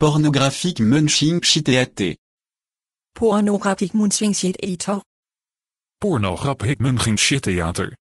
Pornographic munching Pornographic Pornographic munching Pornographic munching theater.